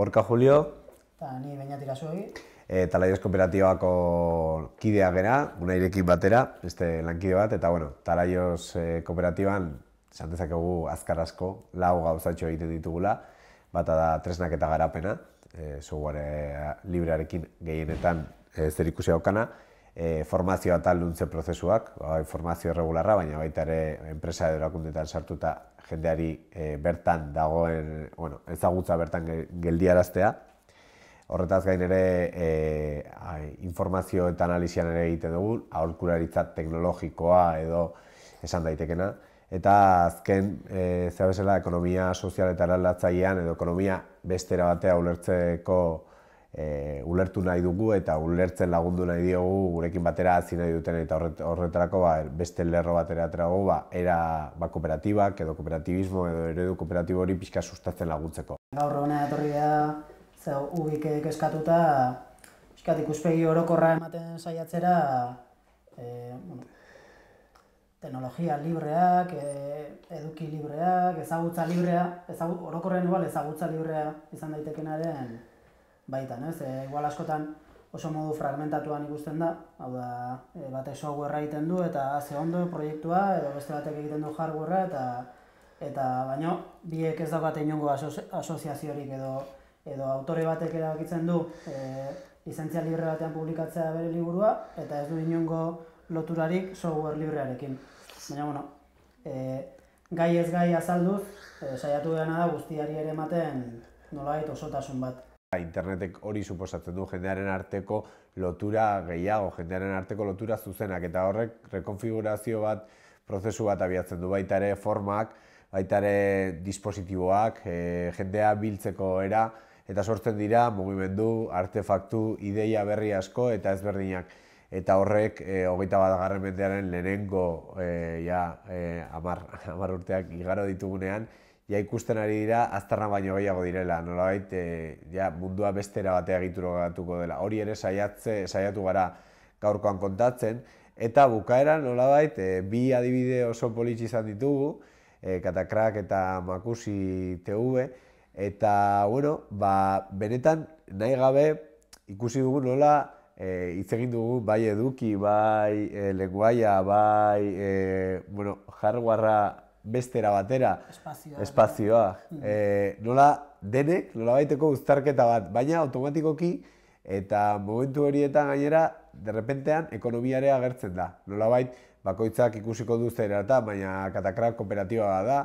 Gorka Julio. Eta ni bainatira Kooperatibako kidea gera, guna irekin batera, beste lankide bat, eta bueno, Talaioz eh, Kooperatiban, azkar asko, lau gauzatxo egiten ditugula, bata da tresnak eta garapena, e, software eh, librearekin gehienetan e, zer ikusi e, formazioa eta luntze prozesuak, ba, bai, formazio regularra, baina baita ere enpresa edo erakundetan sartuta jendeari e, bertan dagoen, bueno, ezagutza bertan geldiaraztea. Horretaz gain ere, e, ai, informazio eta analizian ere egiten dugu, aurkularitza teknologikoa edo esan daitekena. Eta azken, e, zer bezala, ekonomia sozial eta eralatzaian edo ekonomia bestera batea ulertzeko e, ulertu nahi dugu eta ulertzen lagundu nahi diogu gurekin batera hasi nahi duten eta horretarako ba, beste lerro batera trago ba, era ba, kooperatibak edo kooperativismo edo eredu kooperatibo hori pixka sustatzen laguntzeko. Gaur hona etorri da, ubik eskatuta, pixka ikuspegi orokorra ematen saiatzera, e, bueno, teknologia libreak, e, eduki libreak, ezagutza librea, ezagut, orokorren ezagutza librea izan daitekenaren, baitan, ez? E, igual askotan oso modu fragmentatuan ikusten da, hau da, e, eh, bate software egiten du eta ze ondo proiektua edo beste batek egiten du hardwarea eta eta baino biek ez da bat inongo asoziaziorik edo edo autore batek erabakitzen du e, eh, izentzia libre batean publikatzea bere liburua eta ez du inongo loturarik software librearekin. Baina bueno, e, gai ez gai azalduz, saiatu dena da guztiari ere ematen nolabait osotasun bat. Internetek hori suposatzen du jendearen arteko lotura gehiago, jendearen arteko lotura zuzenak, eta horrek rekonfigurazio bat, prozesu bat abiatzen du, baita ere formak, baita ere dispositiboak, eh, jendea biltzeko era, eta sortzen dira mugimendu, artefaktu, ideia berri asko eta ezberdinak. Eta horrek, e, hogeita bat agarren mendearen lehenengo eh, ja, e, urteak igaro ditugunean, ja ikusten ari dira aztarna baino gehiago direla, nolabait, e, ja mundua bestera batea egituro dela. Hori ere saiatze, saiatu gara gaurkoan kontatzen, eta bukaeran nolabait, e, bi adibide oso politxi izan ditugu, e, Katakrak eta Makusi TV, eta, bueno, ba, benetan nahi gabe ikusi dugu nola e, hitz egin dugu bai eduki, bai e, leguaia, bai e, bueno, bestera batera. Espazioa. Espazioa. Eh? Hmm. Eh, nola denek, nola baiteko uztarketa bat, baina automatikoki eta momentu horietan gainera derrepentean ekonomiare agertzen da. Nola bakoitzak ikusiko du zer eta, baina katakrak kooperatiba bada,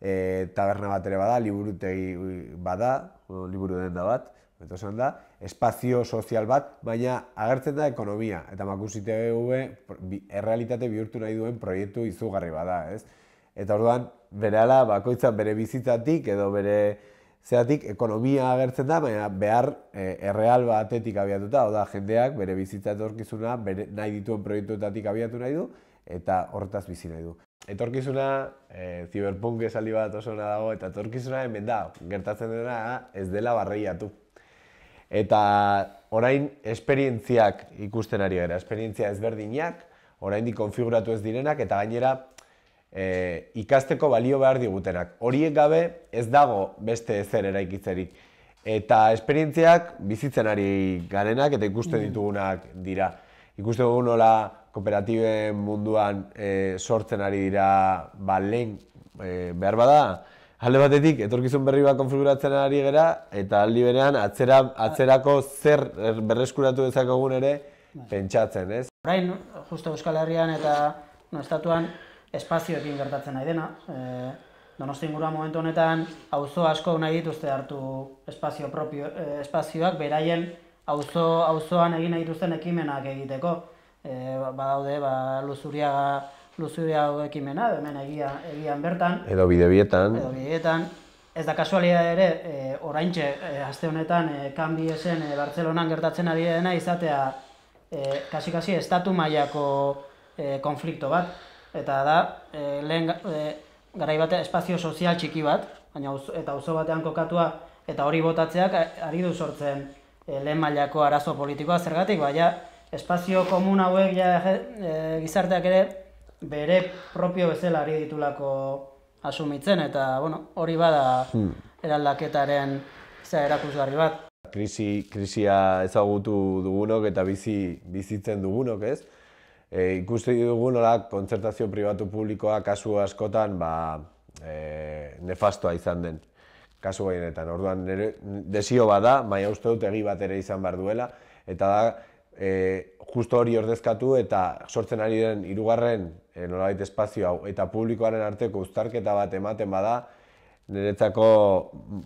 e, eh, taberna bat ere bada, liburutegi bada, liburu den da bat, esan da, espazio sozial bat, baina agertzen da ekonomia. Eta makusite errealitate bihurtu nahi duen proiektu izugarri bada, ez? Eta orduan, berehala bakoitza bere bizitzatik edo bere zeatik ekonomia agertzen da, baina behar e, erreal batetik abiatuta, oda jendeak bere bizitza etorkizuna bere nahi dituen proiektuetatik abiatu nahi du eta horretaz bizi nahi du. Etorkizuna, e, ziberpunk esaldi bat oso dago, eta etorkizuna hemen da, gertatzen dena ez dela barreiatu. Eta orain esperientziak ikusten ari gara, esperientzia ezberdinak, orain konfiguratu ez direnak, eta gainera e, ikasteko balio behar digutenak. Horiek gabe ez dago beste ezer eraikitzerik. Eta esperientziak bizitzen ari garenak eta ikusten mm. ditugunak dira. Ikusten dugun, nola kooperatiben munduan e, sortzen ari dira ba, lehen e, behar bada, Alde batetik, etorkizun berri bat konfiguratzen ari gera, eta aldi berean, atzera, atzerako zer berreskuratu dezakegun ere, bai. pentsatzen, ez? Orain, justo Euskal Herrian eta no, Estatuan, espazioekin gertatzen nahi dena. E, eh, Donosti ingurua momentu honetan auzo asko nahi dituzte hartu espazio propio, eh, espazioak, beraien auzo auzoan egin nahi dituzten ekimenak egiteko. E, badaude, ba, luzuria luzuria ekimena, hemen egia, egian bertan. Edo bidebietan. Edo bidebietan. Ez da kasualia ere, e, txe, e, aste honetan, e, kanbi esen e, Bartzelonan gertatzen ari dena izatea, e, kasi-kasi, estatu mailako konflikto bat. Eta da, e, lehen e, garai batean espazio sozial txiki bat, baina eta auzo batean kokatua eta hori botatzeak eh, ari du sortzen e, lehen mailako arazo politikoa zergatik, baina espazio komun hauek ja, e, gizarteak ere bere propio bezala ari ditulako asumitzen eta bueno, hori bada hmm. eraldaketaren za erakusgarri bat. Krisi, krisia ezagutu dugunok eta bizi bizitzen dugunok, ez? e, eh, ikusti dugu nola kontzertazio pribatu publikoa kasu askotan ba, e, nefastoa izan den kasu gainetan. Orduan, nere, desio bada, mai uste dut egi bat ere izan behar duela, eta da, e, justo hori ordezkatu eta sortzen ari den irugarren nolabait espazio hau eta publikoaren arteko uztarketa bat ematen bada, niretzako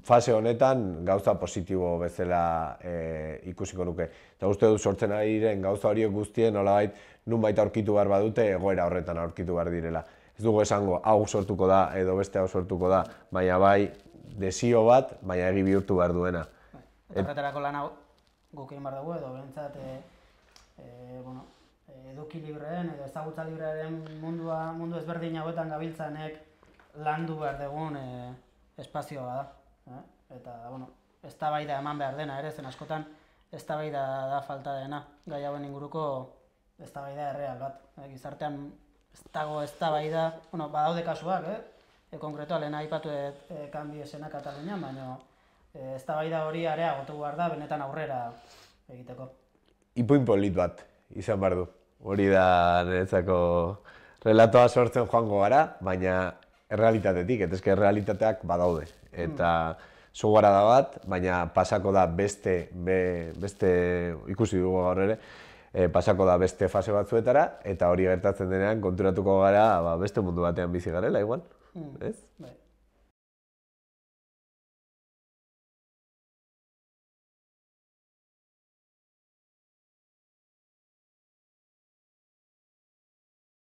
fase honetan gauza positibo bezala eh, ikusiko nuke. Eta uste du sortzen ari diren gauza hori guztien nolabait nunbait aurkitu behar badute egoera horretan aurkitu behar direla. Ez dugu esango, hau sortuko da edo beste hau sortuko da, baina bai desio bat, baina egi bihurtu behar duena. Eta bai, horretarako lan hau behar dugu edo behintzat e, bueno, eduki libreen edo ezagutza librearen mundua, mundu ezberdin hauetan gabiltzanek landu behar dugun e, espazioa da, Eh? Eta, bueno, ez da eman behar dena ere, zen askotan, ez da da falta dena, gai hauen inguruko ez da erreal bat. Eh? Gizartean ez dago ez da bueno, badaude kasuak, eh? E, konkretu, alena aipatu e, e, kanbi esena Katalunian, baina e, ez da hori areagotu behar da, benetan aurrera egiteko. Ipuin polit bat, izan du. Hori da, niretzako relatoa sortzen joango gara, baina errealitatetik, eta ezke errealitateak badaude. Eta gara da bat, baina pasako da beste, beste ikusi dugu gaur ere, e, pasako da beste fase batzuetara, eta hori gertatzen denean konturatuko gara ba, beste mundu batean bizi garela, igual. Hmm. Ez? Bai.